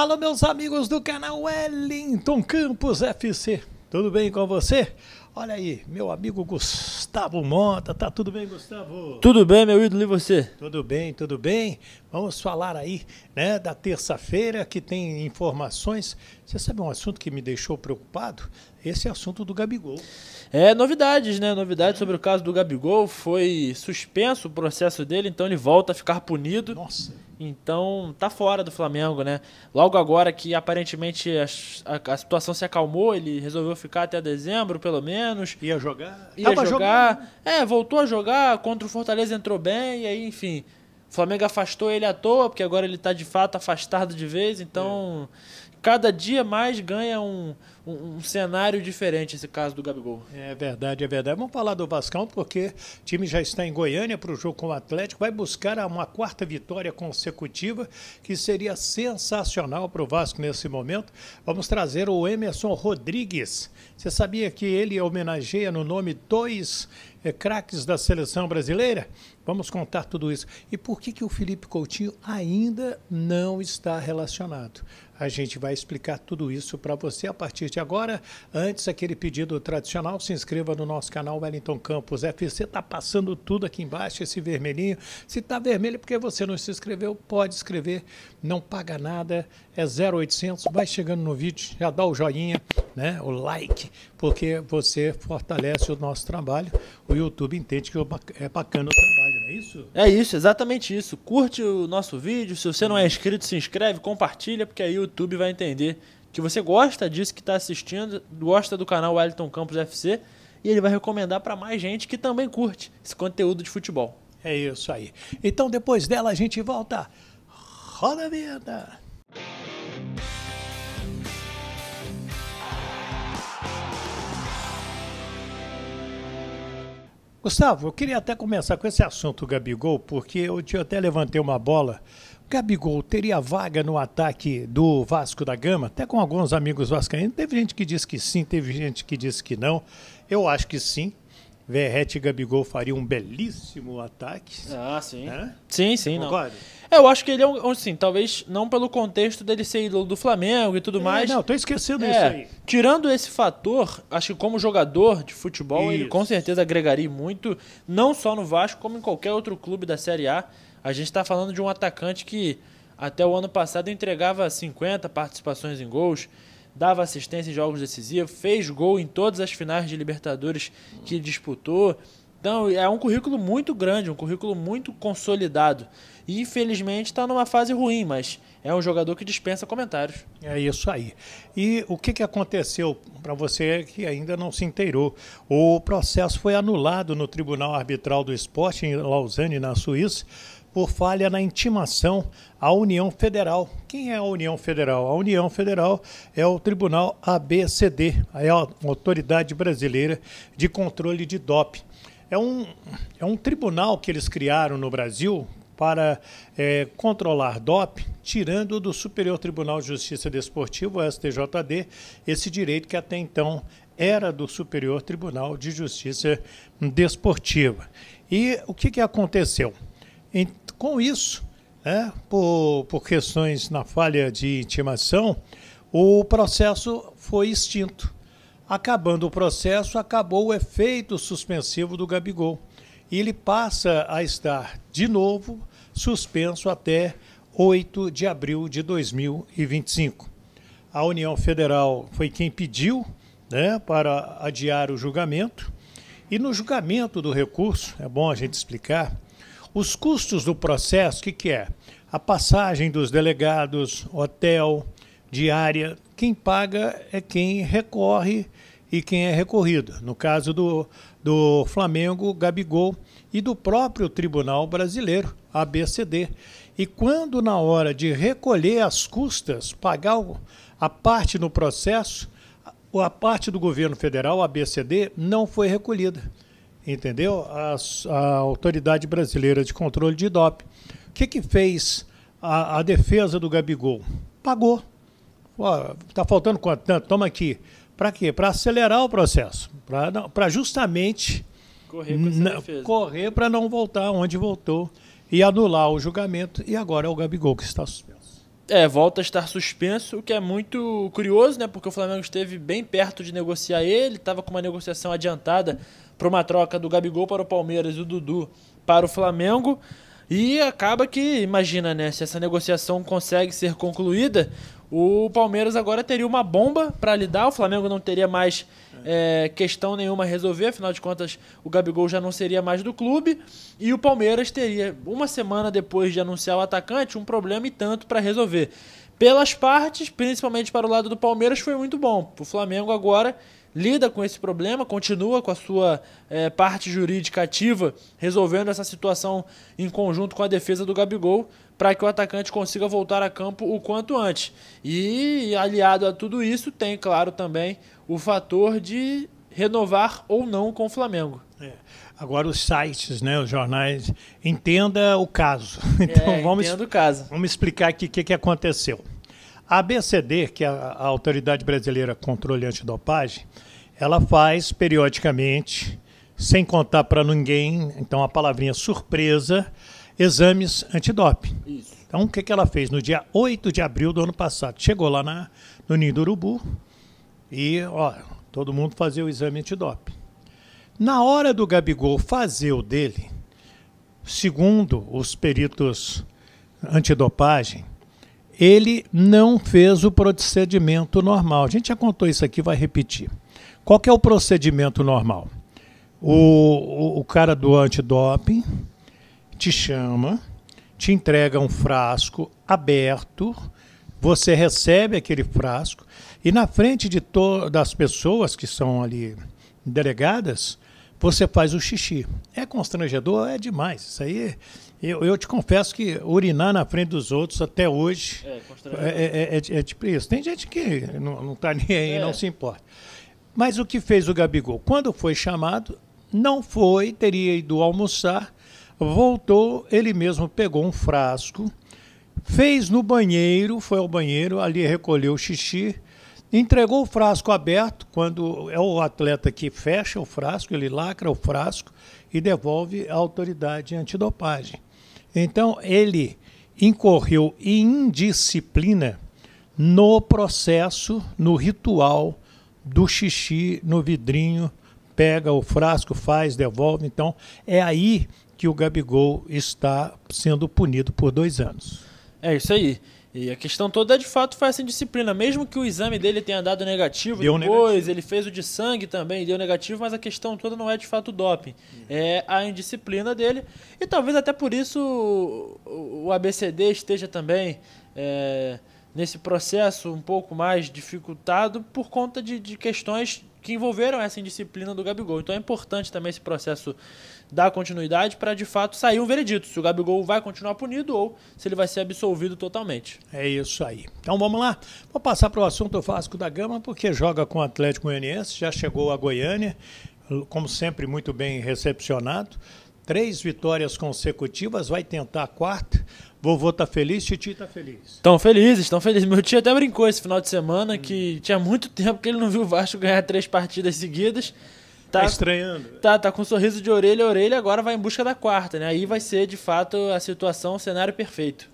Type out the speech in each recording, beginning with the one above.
Alô, meus amigos do canal Wellington Campos FC, tudo bem com você? Olha aí, meu amigo Gustavo Monta, tá tudo bem, Gustavo? Tudo bem, meu ídolo, e você? Tudo bem, tudo bem. Vamos falar aí, né, da terça-feira que tem informações. Você sabe um assunto que me deixou preocupado? Esse assunto do Gabigol. É, novidades, né? Novidades sobre o caso do Gabigol. Foi suspenso o processo dele, então ele volta a ficar punido. Nossa então, tá fora do Flamengo, né? Logo agora que aparentemente a, a, a, situação se acalmou, ele resolveu ficar até dezembro, pelo menos. Ia jogar. Ia Tava jogar. Jogando. Né? É, voltou a jogar, contra o Fortaleza entrou bem, e aí, enfim. O Flamengo afastou ele à toa, porque agora ele tá de fato afastado de vez, então. É cada dia mais ganha um, um, um, cenário diferente esse caso do Gabigol. É verdade, é verdade. Vamos falar do Vascão, porque o time já está em Goiânia para o jogo com o Atlético, vai buscar uma quarta vitória consecutiva, que seria sensacional para o Vasco nesse momento. Vamos trazer o Emerson Rodrigues. Você sabia que ele homenageia no nome dois é, craques da seleção brasileira? Vamos contar tudo isso. E por que, que o Felipe Coutinho ainda não está relacionado? A gente vai explicar tudo isso para você a partir de agora. Antes, aquele pedido tradicional, se inscreva no nosso canal Wellington Campos FC. Está passando tudo aqui embaixo, esse vermelhinho. Se está vermelho porque você não se inscreveu, pode escrever. Não paga nada, é 0800. Vai chegando no vídeo, já dá o joinha, né? o like, porque você fortalece o nosso trabalho. O YouTube entende que é, é bacana o trabalho, não é isso? É isso, exatamente isso. Curte o nosso vídeo, se você não é inscrito, se inscreve, compartilha, porque aí o YouTube vai entender que você gosta disso que está assistindo, gosta do canal Wellington Campos FC e ele vai recomendar para mais gente que também curte esse conteúdo de futebol. É isso aí. Então depois dela a gente volta. Roda a vinheta. Gustavo, eu queria até começar com esse assunto, Gabigol, porque eu, eu até levantei uma bola. Gabigol teria vaga no ataque do Vasco da Gama? Até com alguns amigos vascaínos. Teve gente que disse que sim, teve gente que disse que não. Eu acho que sim, Verrete e Gabigol fariam um belíssimo ataque. Ah, sim. Né? Sim, sim. Concordo. Não. É, eu acho que ele é um. Assim, talvez não pelo contexto dele ser ídolo do Flamengo e tudo é, mais. Não, tô esquecendo é, isso aí. Tirando esse fator, acho que como jogador de futebol, isso. ele com certeza agregaria muito, não só no Vasco, como em qualquer outro clube da Série A. A gente está falando de um atacante que até o ano passado entregava 50 participações em gols dava assistência em jogos decisivos, fez gol em todas as finais de Libertadores que disputou. Então é um currículo muito grande, um currículo muito consolidado. E infelizmente está numa fase ruim, mas é um jogador que dispensa comentários. É isso aí. E o que, aconteceu para você que ainda não se inteirou? O processo foi anulado no Tribunal Arbitral do Esporte em Lausanne, na Suíça por falha na intimação à União Federal. Quem é a União Federal? A União Federal é o Tribunal ABCD, é a Autoridade Brasileira de Controle de DOP. É um, é um tribunal que eles criaram no Brasil para é, controlar DOP, tirando do Superior Tribunal de Justiça Desportiva, o STJD, esse direito que até então era do Superior Tribunal de Justiça Desportiva. E o que, que aconteceu? E, com isso, né, por, por questões na falha de intimação, o processo foi extinto. Acabando o processo, acabou o efeito suspensivo do Gabigol. E ele passa a estar, de novo, suspenso até 8 de abril de 2025. A União Federal foi quem pediu né, para adiar o julgamento. E no julgamento do recurso, é bom a gente explicar, os custos do processo, o que, que é? A passagem dos delegados, hotel, diária, quem paga é quem recorre e quem é recorrido. No caso do, do Flamengo, Gabigol e do próprio Tribunal Brasileiro, ABCD. E quando, na hora de recolher as custas, pagar a parte no processo, a parte do governo federal, ABCD, não foi recolhida entendeu? A, a Autoridade Brasileira de Controle de dop O que, que fez a, a defesa do Gabigol? Pagou. Está faltando quanto? Tanto, toma aqui. Para quê? Para acelerar o processo. Para justamente correr para não voltar onde voltou e anular o julgamento. E agora é o Gabigol que está suspenso. É, volta a estar suspenso, o que é muito curioso, né? Porque o Flamengo esteve bem perto de negociar ele, estava com uma negociação adiantada para uma troca do Gabigol para o Palmeiras e o Dudu para o Flamengo. E acaba que, imagina, né? Se essa negociação consegue ser concluída, o Palmeiras agora teria uma bomba para lidar, o Flamengo não teria mais é, questão nenhuma a resolver, afinal de contas o Gabigol já não seria mais do clube e o Palmeiras teria, uma semana depois de anunciar o atacante, um problema e tanto para resolver. Pelas partes, principalmente para o lado do Palmeiras, foi muito bom. O Flamengo agora lida com esse problema, continua com a sua é, parte jurídica ativa, resolvendo essa situação em conjunto com a defesa do Gabigol, para que o atacante consiga voltar a campo o quanto antes. E aliado a tudo isso, tem, claro, também o fator de renovar ou não com o Flamengo. É. Agora os sites, né, os jornais, entenda o caso. Então é, vamos, o caso. vamos explicar aqui o que, que aconteceu. A ABCD, que é a Autoridade Brasileira Controle Antidopagem, ela faz periodicamente, sem contar para ninguém, então a palavrinha surpresa, exames antidoping. Então, o que, que ela fez? No dia 8 de abril do ano passado, chegou lá na, no Ninho do Urubu e, ó, todo mundo fazia o exame antidoping. Na hora do Gabigol fazer o dele, segundo os peritos antidopagem, ele não fez o procedimento normal. A gente já contou isso aqui, vai repetir. Qual que é o procedimento normal? O, o, o cara do antidoping te chama, te entrega um frasco aberto, você recebe aquele frasco e na frente de todas as pessoas que são ali delegadas, você faz o xixi. É constrangedor? É demais. Isso aí, eu, eu te confesso que urinar na frente dos outros até hoje é, é, é, é tipo isso. Tem gente que não está nem aí, não se importa. Mas o que fez o Gabigol? Quando foi chamado, não foi, teria ido almoçar, voltou, ele mesmo pegou um frasco, fez no banheiro, foi ao banheiro, ali recolheu o xixi, Entregou o frasco aberto, quando é o atleta que fecha o frasco, ele lacra o frasco e devolve à autoridade antidopagem. Então, ele incorreu em indisciplina no processo, no ritual do xixi no vidrinho, pega o frasco, faz, devolve. Então, é aí que o Gabigol está sendo punido por dois anos. É isso aí. E a questão toda é de fato foi essa indisciplina. Mesmo que o exame dele tenha dado negativo, deu depois negativo. ele fez o de sangue também, deu negativo, mas a questão toda não é de fato o doping. Uhum. É a indisciplina dele. E talvez até por isso o, o ABCD esteja também é, nesse processo um pouco mais dificultado por conta de, de questões que envolveram essa indisciplina do Gabigol. Então é importante também esse processo dar continuidade para de fato sair um veredito se o Gabigol vai continuar punido ou se ele vai ser absolvido totalmente. É isso aí. Então vamos lá. Vou passar para o assunto Vasco da Gama, porque joga com o Atlético Goianiense, já chegou a Goiânia, como sempre muito bem recepcionado. Três vitórias consecutivas, vai tentar a quarta. Vovô tá feliz, Titi tá feliz. Estão felizes, estão felizes. Meu tio até brincou esse final de semana hum. que tinha muito tempo que ele não viu o Vasco ganhar três partidas seguidas. Tá, tá estranhando. Tá, tá com um sorriso de orelha a orelha, agora vai em busca da quarta, né? Aí vai ser, de fato, a situação, o cenário perfeito.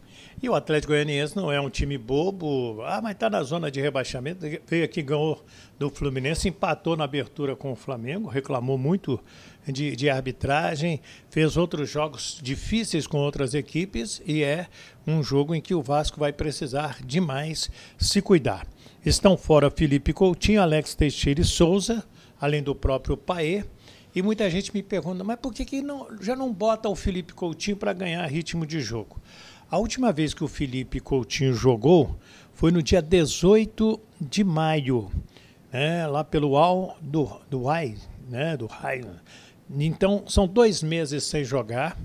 E o Atlético Goianiense não é um time bobo. Ah, mas está na zona de rebaixamento. Veio aqui, ganhou do Fluminense, empatou na abertura com o Flamengo, reclamou muito de, de arbitragem, fez outros jogos difíceis com outras equipes e é um jogo em que o Vasco vai precisar demais se cuidar. Estão fora Felipe Coutinho, Alex Teixeira e Souza, além do próprio Paê. E muita gente me pergunta, mas por que, que não, já não bota o Felipe Coutinho para ganhar ritmo de jogo? A última vez que o Felipe Coutinho jogou foi no dia 18 de maio, né, lá pelo Al do, do Rai, né, do Rai. Então, são dois meses sem jogar.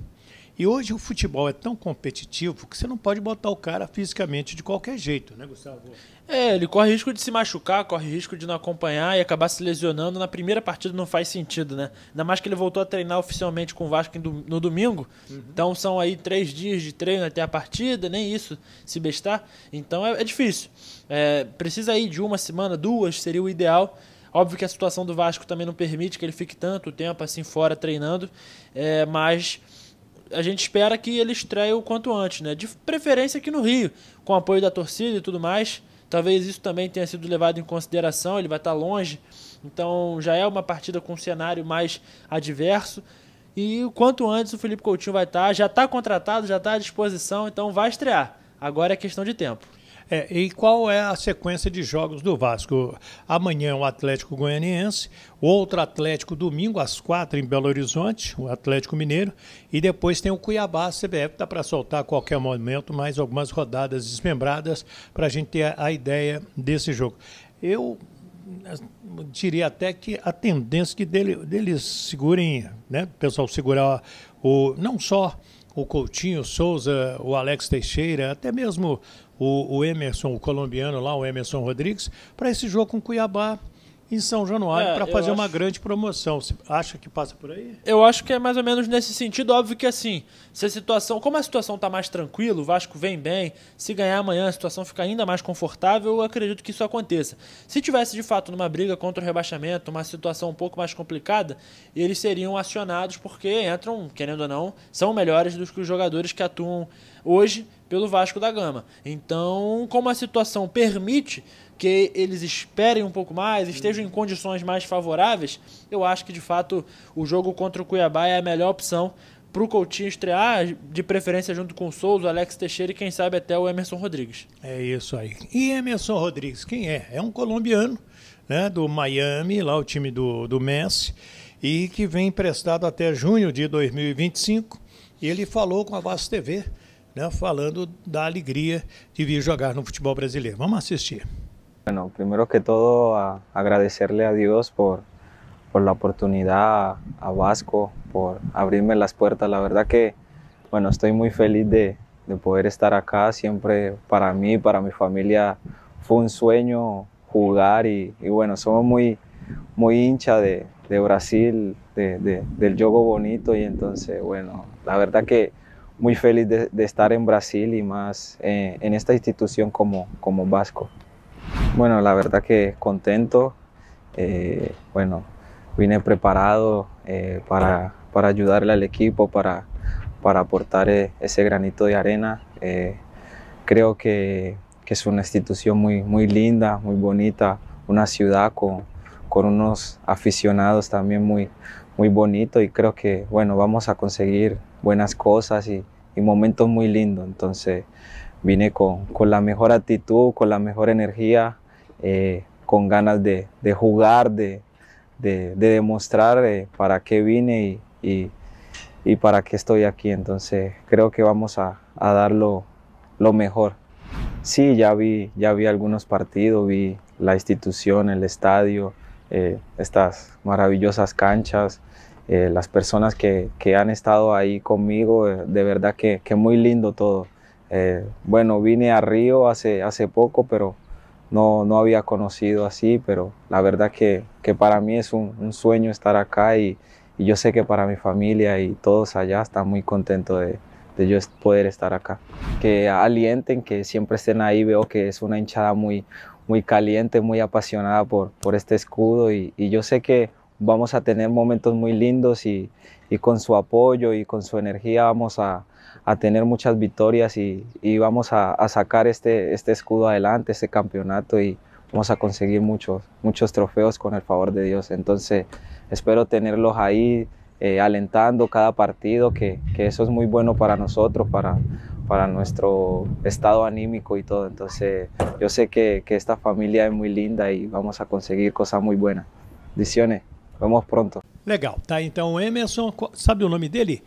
E hoje o futebol é tão competitivo que você não pode botar o cara fisicamente de qualquer jeito, né, Gustavo? É, ele corre risco de se machucar, corre risco de não acompanhar e acabar se lesionando. Na primeira partida não faz sentido, né? Ainda mais que ele voltou a treinar oficialmente com o Vasco no domingo. Uhum. Então são aí três dias de treino até a partida, nem isso se bestar. Então é, é difícil. É, precisa aí de uma semana, duas seria o ideal. Óbvio que a situação do Vasco também não permite que ele fique tanto tempo assim fora treinando, é, mas a gente espera que ele estreie o quanto antes, né? De preferência aqui no Rio, com apoio da torcida e tudo mais. Talvez isso também tenha sido levado em consideração, ele vai estar longe. Então já é uma partida com um cenário mais adverso. E o quanto antes o Felipe Coutinho vai estar, já está contratado, já está à disposição, então vai estrear. Agora é questão de tempo. É, e qual é a sequência de jogos do Vasco? Amanhã o é Atlético Goianiense, outro Atlético domingo às quatro em Belo Horizonte, o Atlético Mineiro, e depois tem o Cuiabá, a CBF dá tá para soltar a qualquer momento mais algumas rodadas desmembradas para a gente ter a ideia desse jogo. Eu diria até que a tendência é que dele, deles segurem, né, pessoal segurar o não só o Coutinho, o Souza, o Alex Teixeira, até mesmo o, o Emerson, o colombiano lá, o Emerson Rodrigues, para esse jogo com Cuiabá em São Januário é, para fazer acho... uma grande promoção. Você acha que passa por aí? Eu acho que é mais ou menos nesse sentido. Óbvio que assim, se a situação, como a situação está mais tranquila, o Vasco vem bem, se ganhar amanhã a situação fica ainda mais confortável, eu acredito que isso aconteça. Se tivesse de fato numa briga contra o rebaixamento, uma situação um pouco mais complicada, eles seriam acionados porque entram, querendo ou não, são melhores do que os jogadores que atuam hoje pelo Vasco da Gama. Então, como a situação permite que eles esperem um pouco mais, estejam em condições mais favoráveis, eu acho que de fato o jogo contra o Cuiabá é a melhor opção para o Coutinho estrear, de preferência junto com o Souza, Alex Teixeira e quem sabe até o Emerson Rodrigues. É isso aí. E Emerson Rodrigues, quem é? É um colombiano, né, do Miami, lá o time do, do Messi, e que vem emprestado até junho de 2025. E ele falou com a Vasco TV hablando de la alegría de jugar en el fútbol brasileño Vamos asistir. Bueno, primero que todo, agradecerle a Dios por, por la oportunidad, a Vasco por abrirme las puertas. La verdad que, bueno, estoy muy feliz de, de poder estar acá. Siempre para mí, para mi familia, fue un sueño jugar y, bueno, somos muy, muy hincha de, de Brasil, de, del jogo bonito y entonces, bueno, la verdad que muy feliz de, estar en Brasil y más eh, en esta institución como, como vasco. Bueno, la verdad que contento. Eh, bueno, vine preparado eh, para, para, ayudarle al equipo, para, para aportar ese granito de arena. creo que, es una institución muy, muy linda, muy bonita, una ciudad con, con unos aficionados también muy, muy bonito y creo que bueno, vamos a conseguir buenas cosas y, momentos muy lindos. Entonces vine con, la mejor actitud, con la mejor energía, eh, con ganas de, jugar, de, demostrar eh, para qué vine y, para qué estoy aquí. Entonces creo que vamos a, a dar lo, mejor. Sí, ya vi, ya vi algunos partidos, vi la institución, el estadio, eh, estas maravillosas canchas, eh, las personas que, han estado ahí conmigo, eh, de verdad que, que muy lindo todo. Eh, bueno, vine a Río hace, hace poco, pero no, no había conocido así, pero la verdad que, que para mí es un, sueño estar acá y, yo sé que para mi familia y todos allá están muy contentos de, de yo poder estar acá. Que alienten, que siempre estén ahí, veo que es una hinchada muy, muy caliente, muy apasionada por, por este escudo y, y yo sé que vamos a tener momentos muy lindos y, con su apoyo y con su energía vamos a, tener muchas victorias y, vamos a, sacar este, este, escudo adelante, este campeonato y vamos a conseguir muchos, trofeos con el favor de Dios. Entonces espero tenerlos ahí eh, alentando cada partido, que, eso es muy bueno para nosotros, para, nuestro estado anímico y todo. Entonces yo sé que, esta familia es muy linda y vamos a conseguir cosas muy buenas. Dicione. Vamos pronto. Legal, tá? Então, Emerson, sabe o nome dele?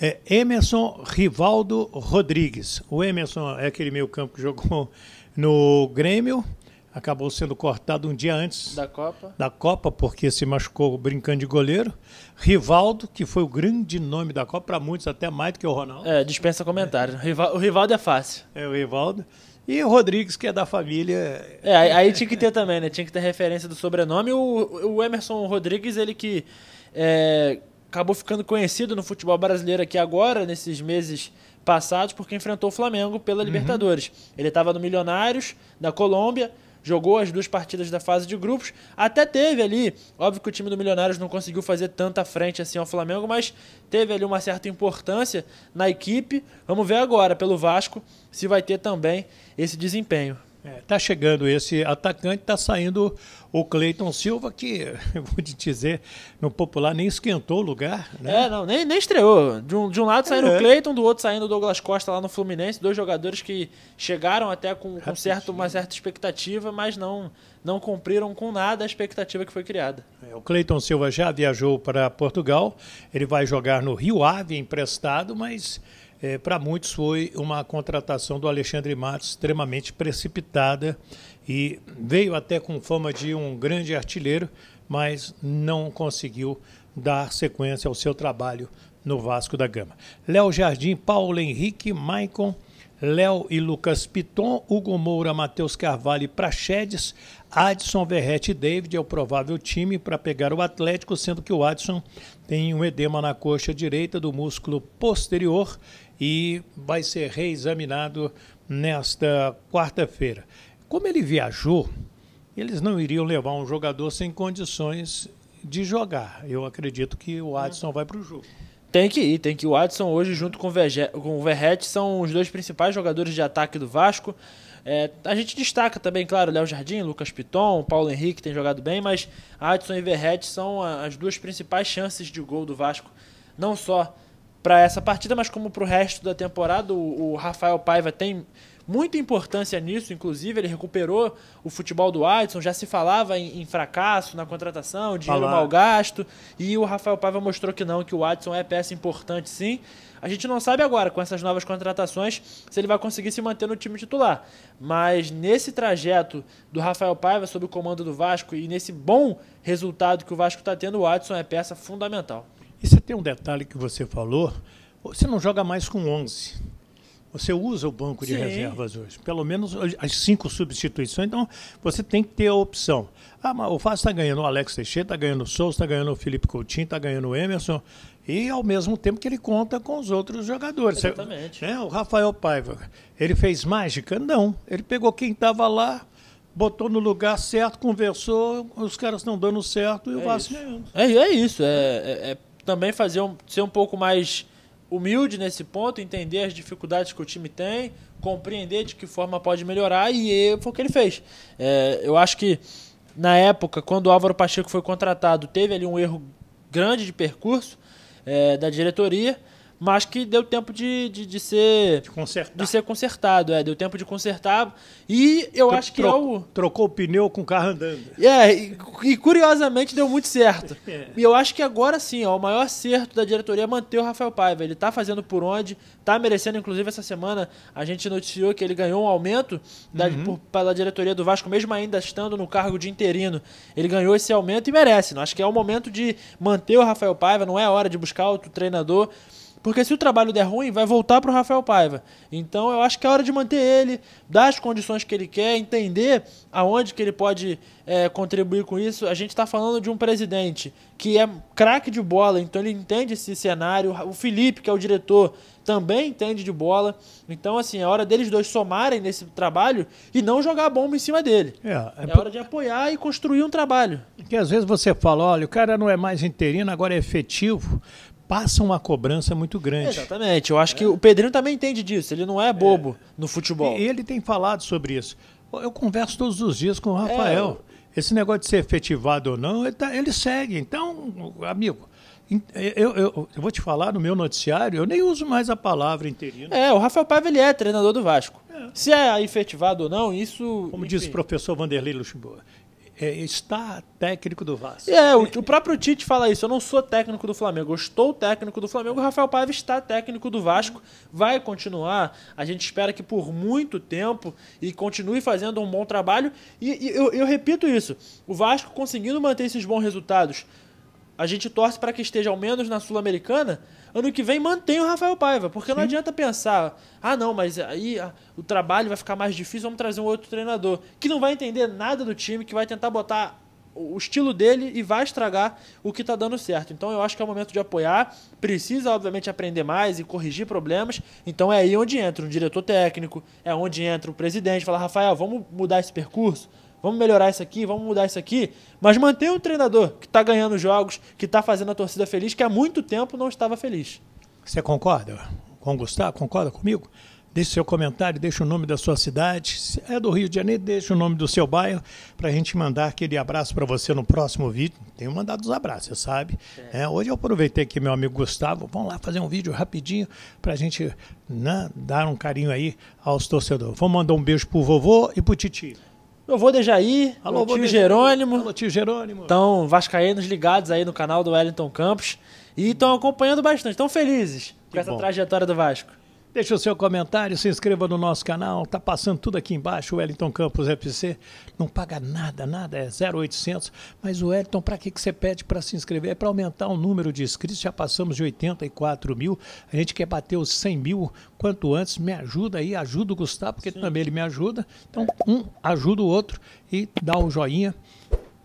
É Emerson Rivaldo Rodrigues. O Emerson é aquele meio campo que jogou no Grêmio, acabou sendo cortado um dia antes da Copa. da Copa, porque se machucou brincando de goleiro. Rivaldo, que foi o grande nome da Copa, para muitos até mais do que o Ronaldo. É, dispensa comentário. É. O Rivaldo é fácil. É, o Rivaldo. E o Rodrigues, que é da família. É, aí tinha que ter também, né? Tinha que ter referência do sobrenome. O, o Emerson Rodrigues, ele que é, acabou ficando conhecido no futebol brasileiro aqui agora, nesses meses passados, porque enfrentou o Flamengo pela uhum. Libertadores. Ele estava no Milionários, da Colômbia, jogou as duas partidas da fase de grupos, até teve ali, óbvio que o time do Milionários não conseguiu fazer tanta frente assim ao Flamengo, mas teve ali uma certa importância na equipe. Vamos ver agora pelo Vasco se vai ter também esse desempenho. Está é, tá chegando esse atacante, está saindo o Cleiton Silva, que, vou te dizer, no popular nem esquentou o lugar. Né? É, não, nem, nem estreou. De um, de um lado saindo é. o Cleiton, do outro saindo o Douglas Costa lá no Fluminense, dois jogadores que chegaram até com, com certo, uma certa expectativa, mas não, não cumpriram com nada a expectativa que foi criada. É, o Cleiton Silva já viajou para Portugal, ele vai jogar no Rio Ave emprestado, mas é, para muitos foi uma contratação do Alexandre Matos extremamente precipitada e veio até com fama de um grande artilheiro, mas não conseguiu dar sequência ao seu trabalho no Vasco da Gama. Léo Jardim, Paulo Henrique, Maicon, Léo e Lucas Piton, Hugo Moura, Matheus Carvalho e Praxedes, Adson, Verrete e David é o provável time para pegar o Atlético, sendo que o Adson tem um edema na coxa direita do músculo posterior e vai ser reexaminado nesta quarta-feira. Como ele viajou, eles não iriam levar um jogador sem condições de jogar. Eu acredito que o Adson vai para o jogo. Tem que ir, tem que ir. O Adson hoje, junto com o, Verrete, são os dois principais jogadores de ataque do Vasco. É, a gente destaca também, claro, Léo Jardim, Lucas Piton, Paulo Henrique tem jogado bem, mas Adson e Verrete são as duas principais chances de gol do Vasco, não só para essa partida, mas como para o resto da temporada, o, o Rafael Paiva tem muita importância nisso, inclusive ele recuperou o futebol do Adson, já se falava em, em fracasso na contratação, dinheiro Falar. mal gasto, e o Rafael Paiva mostrou que não, que o Adson é peça importante sim. A gente não sabe agora, com essas novas contratações, se ele vai conseguir se manter no time titular. Mas nesse trajeto do Rafael Paiva sob o comando do Vasco e nesse bom resultado que o Vasco está tendo, o Adson é peça fundamental. E você tem um detalhe que você falou, você não joga mais com 11. Você usa o banco de Sim. reservas hoje, pelo menos as cinco substituições. Então, você tem que ter a opção. Ah, mas o Vasco está ganhando o Alex Teixeira, está ganhando o Souza, está ganhando o Felipe Coutinho, está ganhando o Emerson. E ao mesmo tempo que ele conta com os outros jogadores. Exatamente. Né, o Rafael Paiva, ele fez mágica? Não. Ele pegou quem estava lá, botou no lugar certo, conversou, os caras estão dando certo e é o Vasco ganhando. É, é isso. é, é, é também fazer um, ser um pouco mais humilde nesse ponto, entender as dificuldades que o time tem, compreender de que forma pode melhorar e foi o que ele fez. É, eu acho que na época, quando o Álvaro Pacheco foi contratado, teve ali um erro grande de percurso é, da diretoria mas que deu tempo de, de, de ser. De De ser consertado, é. Deu tempo de consertar. E eu acho que é Trocou o pneu com o carro andando. É, e, e curiosamente deu muito certo. é. E eu acho que agora sim, ó, o maior acerto da diretoria é manter o Rafael Paiva. Ele tá fazendo por onde, tá merecendo, inclusive essa semana a gente noticiou que ele ganhou um aumento da, uhum. por, pela diretoria do Vasco, mesmo ainda estando no cargo de interino. Ele ganhou esse aumento e merece. Não? Acho que é o momento de manter o Rafael Paiva, não é hora de buscar outro treinador. Porque se o trabalho der ruim, vai voltar para o Rafael Paiva. Então eu acho que é hora de manter ele, dar as condições que ele quer, entender aonde que ele pode é, contribuir com isso. A gente está falando de um presidente que é craque de bola, então ele entende esse cenário. O Felipe, que é o diretor, também entende de bola. Então, assim, é hora deles dois somarem nesse trabalho e não jogar bomba em cima dele. É, é, é hora de apoiar e construir um trabalho. Porque às vezes você fala, olha, o cara não é mais interino, agora é efetivo passam uma cobrança muito grande. Exatamente. Eu acho é. que o Pedrinho também entende disso. Ele não é, é. bobo é. no futebol. E ele tem falado sobre isso. Eu converso todos os dias com o é. Rafael. É. Esse negócio de ser efetivado ou não, ele, tá, ele segue. Então, amigo, eu, eu, eu, vou te falar no meu noticiário, eu nem uso mais a palavra interino. É, o Rafael Paiva ele é treinador do Vasco. É. Se é efetivado ou não, isso. Como enfim. diz o professor Vanderlei Luxemburgo, é, está técnico do Vasco. É, o, o, próprio Tite fala isso. Eu não sou técnico do Flamengo, eu estou técnico do Flamengo. O Rafael Paiva está técnico do Vasco, vai continuar. A gente espera que por muito tempo e continue fazendo um bom trabalho. E, e eu, eu repito isso: o Vasco conseguindo manter esses bons resultados, a gente torce para que esteja ao menos na Sul-Americana ano que vem mantém o Rafael Paiva, porque Sim. não adianta pensar, ah não, mas aí ah, o trabalho vai ficar mais difícil, vamos trazer um outro treinador, que não vai entender nada do time, que vai tentar botar o estilo dele e vai estragar o que está dando certo. Então eu acho que é o momento de apoiar, precisa obviamente aprender mais e corrigir problemas. Então é aí onde entra um diretor técnico, é onde entra o presidente, falar Rafael, vamos mudar esse percurso, vamos melhorar isso aqui, vamos mudar isso aqui, mas mantém um treinador que está ganhando jogos, que está fazendo a torcida feliz, que há muito tempo não estava feliz. Você concorda com o Gustavo? Concorda comigo? Deixe seu comentário, deixe o nome da sua cidade. Se é do Rio de Janeiro, deixe o nome do seu bairro para a gente mandar aquele abraço para você no próximo vídeo. Tenho mandado os abraços, você sabe. É. É, hoje eu aproveitei que meu amigo Gustavo, vamos lá fazer um vídeo rapidinho para a gente né, dar um carinho aí aos torcedores. Vamos mandar um beijo pro vovô e pro titio. Meu vou Dejaí, Alô, meu tio Jerônimo. Alô, tio Jerônimo. Então, vascaínos ligados aí no canal do Wellington Campos. E estão acompanhando bastante, estão felizes com essa bom. trajetória do Vasco. Deixe o seu comentário, se inscreva no nosso canal, tá passando tudo aqui embaixo, o Wellington Campos FC, não paga nada, nada, é 0800, mas o Wellington, para que, que você pede para se inscrever? É para aumentar o número de inscritos, já passamos de 84 mil, a gente quer bater os 100 mil quanto antes, me ajuda aí, ajuda o Gustavo, porque Sim. também ele me ajuda, então um ajuda o outro e dá o um joinha,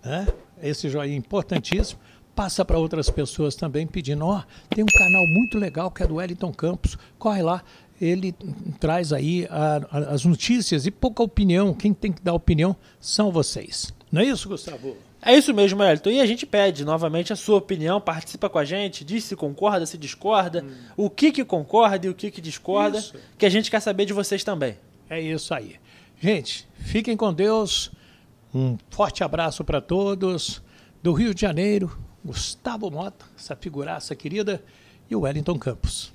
né? esse joinha é importantíssimo, passa para outras pessoas também pedindo, ó, oh, tem um canal muito legal que é do Wellington Campos, corre lá, ele traz aí a, a, as notícias e pouca opinião, quem tem que dar opinião são vocês. Não é isso, Gustavo? É isso mesmo, Elton. E a gente pede novamente a sua opinião, participa com a gente, diz se concorda, se discorda, hum. o que que concorda e o que que discorda, isso. que a gente quer saber de vocês também. É isso aí. Gente, fiquem com Deus. Um forte abraço para todos do Rio de Janeiro, Gustavo Mota, essa figuraça querida, e o Wellington Campos.